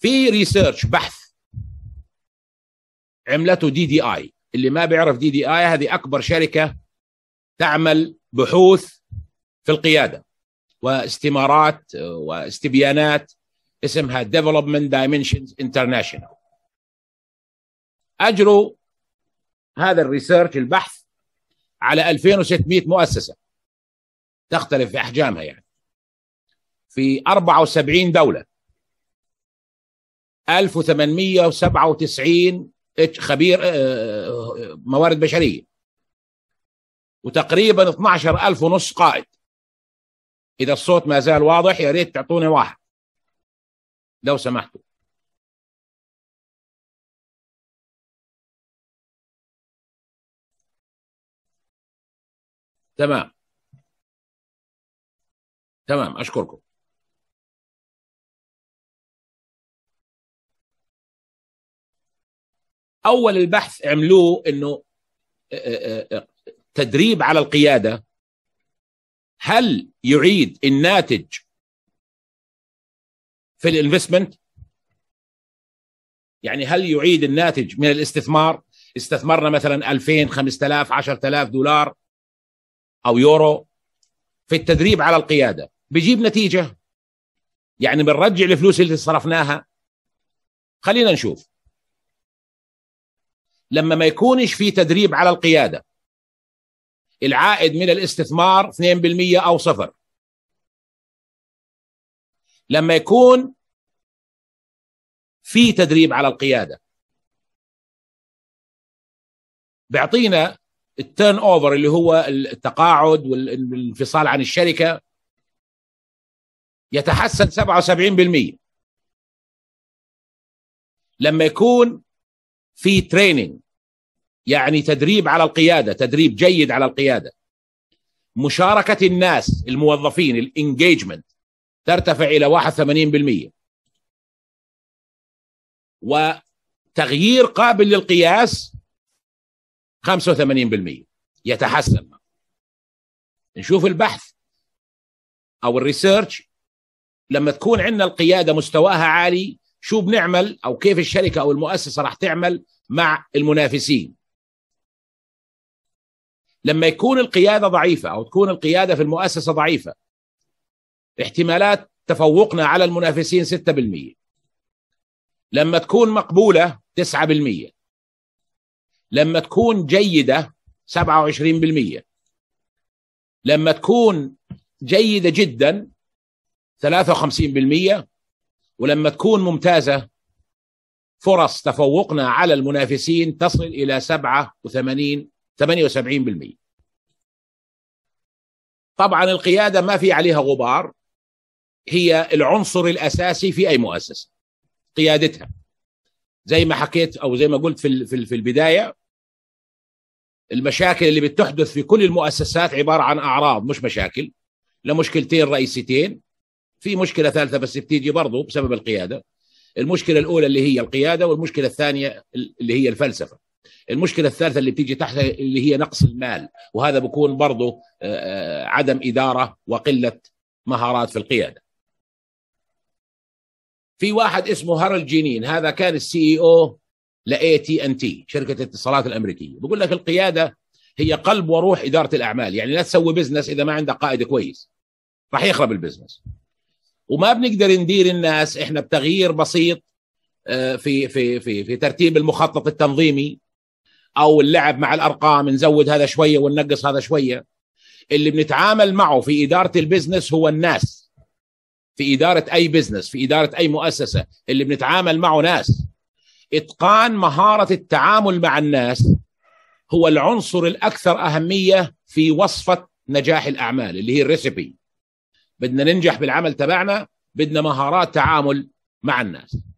في ريسيرش بحث عملته دي دي اي اللي ما بيعرف دي دي اي هذه اكبر شركه تعمل بحوث في القياده واستمارات واستبيانات اسمها ديفلوبمنت دايمنشنز انترناشونال اجروا هذا الريسيرش البحث على 2600 مؤسسه تختلف في احجامها يعني في 74 دوله 1897 خبير آه، موارد بشريه وتقريبا 12000 ونص قائد اذا الصوت ما زال واضح يا ريت تعطوني واحد لو سمحتوا تمام تمام اشكركم اول البحث عملوه انه آه، آه، آه، تدريب على القياده هل يعيد الناتج في الانفستمنت يعني هل يعيد الناتج من الاستثمار استثمرنا مثلا 2000 5000 10000 دولار او يورو في التدريب على القياده بيجيب نتيجه يعني بنرجع الفلوس اللي صرفناها خلينا نشوف لما ما يكونش في تدريب على القياده العائد من الاستثمار 2% او صفر لما يكون في تدريب على القياده بيعطينا التيرن اوفر اللي هو التقاعد والانفصال عن الشركه يتحسن 77% لما يكون في تريننج يعني تدريب على القياده تدريب جيد على القياده مشاركه الناس الموظفين الانجيجمنت ترتفع الى 81% وتغيير قابل للقياس 85% يتحسن نشوف البحث او الريسيرش لما تكون عندنا القياده مستواها عالي شو بنعمل او كيف الشركه او المؤسسه راح تعمل مع المنافسين لما يكون القياده ضعيفه او تكون القياده في المؤسسه ضعيفه احتمالات تفوقنا على المنافسين 6% لما تكون مقبوله 9% لما تكون جيده 27% لما تكون جيده جدا 53% ولما تكون ممتازه فرص تفوقنا على المنافسين تصل الى 87 78% طبعا القيادة ما في عليها غبار هي العنصر الأساسي في أي مؤسسة قيادتها زي ما حكيت أو زي ما قلت في, في البداية المشاكل اللي بتحدث في كل المؤسسات عبارة عن أعراض مش مشاكل لمشكلتين رئيسيتين في مشكلة ثالثة بس بتيجي برضه بسبب القيادة المشكلة الأولى اللي هي القيادة والمشكلة الثانية اللي هي الفلسفة المشكلة الثالثة اللي بتيجي تحتها اللي هي نقص المال وهذا بكون برضه آه، آه، عدم إدارة وقلة مهارات في القيادة في واحد اسمه هارل جينين هذا كان السي اي او لاي تي ان تي شركه الاتصالات الامريكيه بقول لك القياده هي قلب وروح اداره الاعمال يعني لا تسوي بزنس اذا ما عندك قائد كويس راح يخرب البزنس وما بنقدر ندير الناس احنا بتغيير بسيط آه، في في في في ترتيب المخطط التنظيمي او اللعب مع الارقام نزود هذا شويه وننقص هذا شويه اللي بنتعامل معه في اداره البزنس هو الناس في اداره اي بزنس في اداره اي مؤسسه اللي بنتعامل معه ناس اتقان مهاره التعامل مع الناس هو العنصر الاكثر اهميه في وصفه نجاح الاعمال اللي هي الريسبي بدنا ننجح بالعمل تبعنا بدنا مهارات تعامل مع الناس